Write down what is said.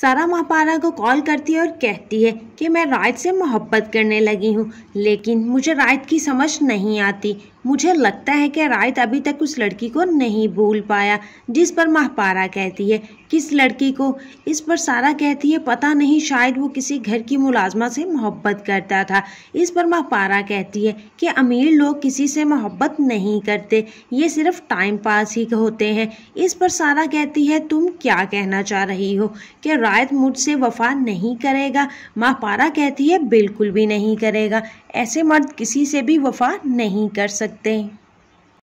सारा महापारा को कॉल करती है और कहती है कि मैं रायत से मोहब्बत करने लगी हूँ लेकिन मुझे रायत की समझ नहीं आती मुझे लगता है कि रायत अभी तक उस लड़की को नहीं भूल पाया जिस पर महापारा कहती है किस लड़की को इस पर सारा कहती है पता नहीं शायद वो किसी घर की मुलाजमा से मोहब्बत करता था इस पर महापारा कहती है कि अमीर लोग किसी से मोहब्बत नहीं करते ये सिर्फ टाइम पास ही होते हैं इस पर सारा कहती है तुम क्या कहना चाह रही हो कि रायत मुझसे वफा नहीं करेगा माँ पारा कहती है बिल्कुल भी नहीं करेगा ऐसे मर्द किसी से भी वफा नहीं कर सकते